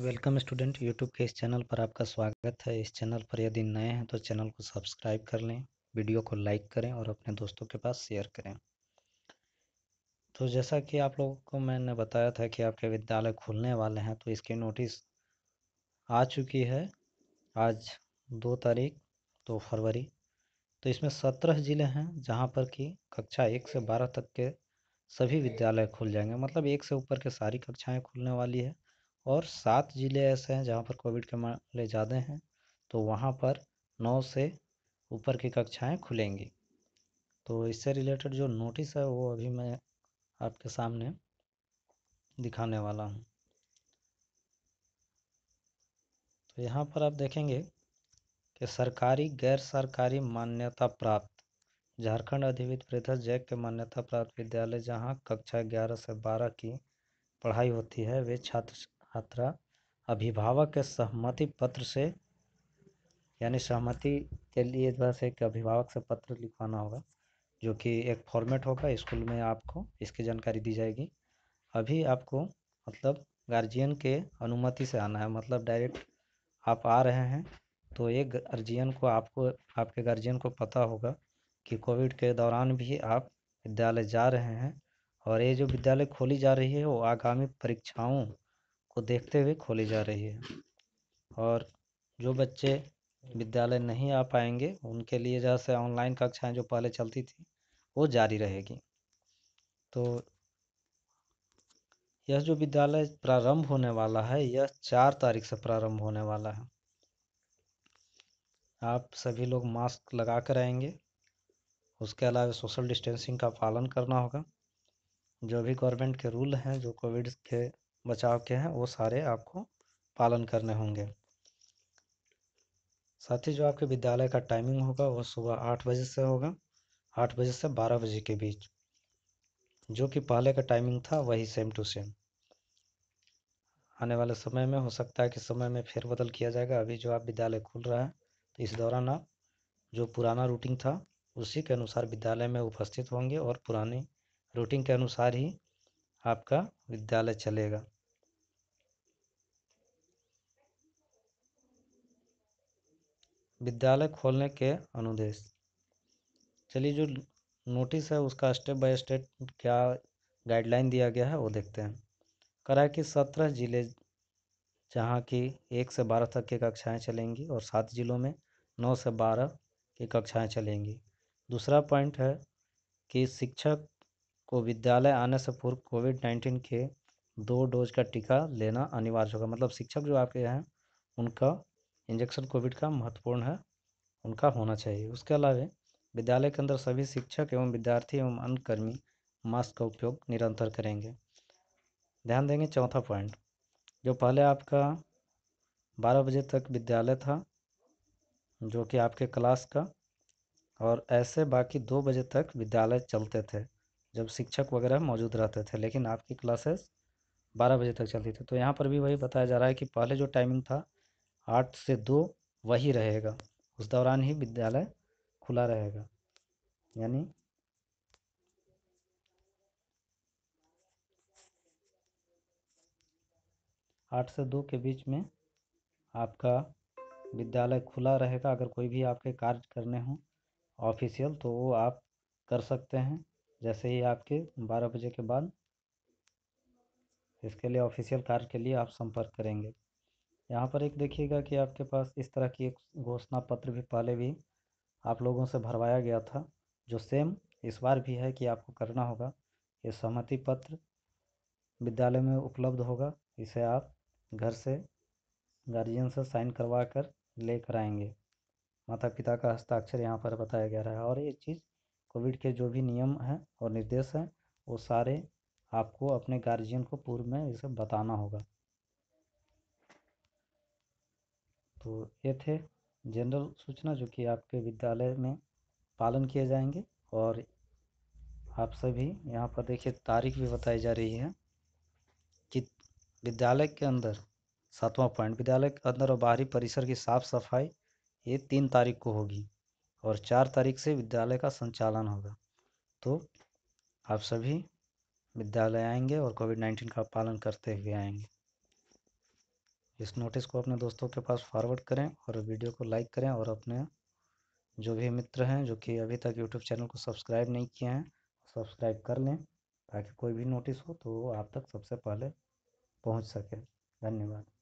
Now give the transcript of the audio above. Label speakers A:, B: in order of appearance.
A: welcome student YouTube के इस channel पर आपका स्वागत है इस चैनल पर यदि नए हैं तो चैनल को सब्सक्राइब कर लें वीडियो को लाइक करें और अपने दोस्तों के पास शेयर करें तो जैसा कि आप लोगों को मैंने बताया था कि आपके विद्यालय खुलने वाले हैं तो इसकी नोटिस आ चुकी है आज दो तारीख दो फरवरी तो इसमें सत्रह ज़िले हैं जहाँ पर कि कक्षा एक से बारह तक के सभी विद्यालय खुल जाएंगे मतलब एक से ऊपर के सारी कक्षाएँ खुलने वाली है और सात ज़िले ऐसे हैं जहाँ पर कोविड के मामले ज़्यादा हैं तो वहाँ पर नौ से ऊपर की कक्षाएँ खुलेंगी तो इससे रिलेटेड जो नोटिस है वो अभी मैं आपके सामने दिखाने वाला हूँ तो यहाँ पर आप देखेंगे कि सरकारी गैर सरकारी मान्यता प्राप्त झारखंड अधिवित पृथक जैक के मान्यता प्राप्त विद्यालय जहाँ कक्षा ग्यारह से बारह की पढ़ाई होती है वे छात्र छात्रा अभिभावक के सहमति पत्र से यानी सहमति के लिए बस एक अभिभावक से पत्र लिखवाना होगा जो कि एक फॉर्मेट होगा स्कूल में आपको इसकी जानकारी दी जाएगी अभी आपको मतलब गार्जियन के अनुमति से आना है मतलब डायरेक्ट आप आ रहे हैं तो एक गार्जियन को आपको आपके गार्जियन को पता होगा कि कोविड के दौरान भी आप विद्यालय जा रहे हैं और ये जो विद्यालय खोली जा रही है वो आगामी परीक्षाओं को देखते हुए खोली जा रही है और जो बच्चे विद्यालय नहीं आ पाएंगे उनके लिए जैसे ऑनलाइन कक्षाएँ जो पहले चलती थी वो जारी रहेगी तो यह जो विद्यालय प्रारंभ होने वाला है यह चार तारीख से प्रारंभ होने वाला है आप सभी लोग मास्क लगा कर आएंगे उसके अलावा सोशल डिस्टेंसिंग का पालन करना होगा जो भी गवर्नमेंट के रूल हैं जो कोविड के बचाव के हैं वो सारे आपको पालन करने होंगे साथ ही जो आपके विद्यालय का टाइमिंग होगा वो सुबह आठ बजे से होगा आठ बजे से बारह बजे के बीच जो कि पहले का टाइमिंग था वही सेम टू सेम आने वाले समय में हो सकता है कि समय में फेरबदल किया जाएगा अभी जो आप विद्यालय खुल रहा है तो इस दौरान आप जो पुराना रूटीन था उसी के अनुसार विद्यालय में उपस्थित होंगे और पुरानी रूटीन के अनुसार ही आपका विद्यालय चलेगा विद्यालय खोलने के अनुदेश चलिए जो नोटिस है उसका स्टेप बाय स्टेप क्या गाइडलाइन दिया गया है वो देखते हैं कराए कि सत्रह जिले जहाँ की एक से बारह तक की कक्षाएँ चलेंगी और सात जिलों में नौ से बारह की कक्षाएँ चलेंगी दूसरा पॉइंट है कि शिक्षक को विद्यालय आने से पूर्व कोविड नाइन्टीन के दो डोज का टीका लेना अनिवार्य होगा मतलब शिक्षक जो आपके हैं उनका इंजेक्शन कोविड का महत्वपूर्ण है उनका होना चाहिए उसके अलावा विद्यालय के अंदर सभी शिक्षक एवं विद्यार्थी एवं अन्य कर्मी मास्क का उपयोग निरंतर करेंगे ध्यान देंगे चौथा पॉइंट जो पहले आपका बारह बजे तक विद्यालय था जो कि आपके क्लास का और ऐसे बाकी दो बजे तक विद्यालय चलते थे जब शिक्षक वगैरह मौजूद रहते थे लेकिन आपकी क्लासेस बारह बजे तक चलती थी तो यहाँ पर भी वही बताया जा रहा है कि पहले जो टाइमिंग था आठ से दो वही रहेगा उस दौरान ही विद्यालय खुला रहेगा यानी आठ से दो के बीच में आपका विद्यालय खुला रहेगा अगर कोई भी आपके कार्य करने हों ऑफिशियल तो वो आप कर सकते हैं जैसे ही आपके बारह बजे के बाद इसके लिए ऑफिशियल कार्य के लिए आप संपर्क करेंगे यहाँ पर एक देखिएगा कि आपके पास इस तरह की एक घोषणा पत्र भी पहले भी आप लोगों से भरवाया गया था जो सेम इस बार भी है कि आपको करना होगा ये सहमति पत्र विद्यालय में उपलब्ध होगा इसे आप घर से गार्जियन से साइन करवा कर ले कर आएंगे माता पिता का हस्ताक्षर यहाँ पर बताया गया है और ये चीज़ कोविड के जो भी नियम हैं और निर्देश हैं वो सारे आपको अपने गार्जियन को पूर्व में इसे बताना होगा तो ये थे जनरल सूचना जो कि आपके विद्यालय में पालन किए जाएंगे और आप सभी यहाँ पर देखिए तारीख भी बताई जा रही है कि विद्यालय के अंदर सातवां पॉइंट विद्यालय के अंदर और बाहरी परिसर की साफ सफाई ये तीन तारीख को होगी और चार तारीख से विद्यालय का संचालन होगा तो आप सभी विद्यालय आएंगे और कोविड नाइन्टीन का पालन करते हुए आएंगे इस नोटिस को अपने दोस्तों के पास फॉरवर्ड करें और वीडियो को लाइक करें और अपने जो भी मित्र हैं जो कि अभी तक यूट्यूब चैनल को सब्सक्राइब नहीं किए हैं सब्सक्राइब कर लें ताकि कोई भी नोटिस हो तो आप तक सबसे पहले पहुंच सके धन्यवाद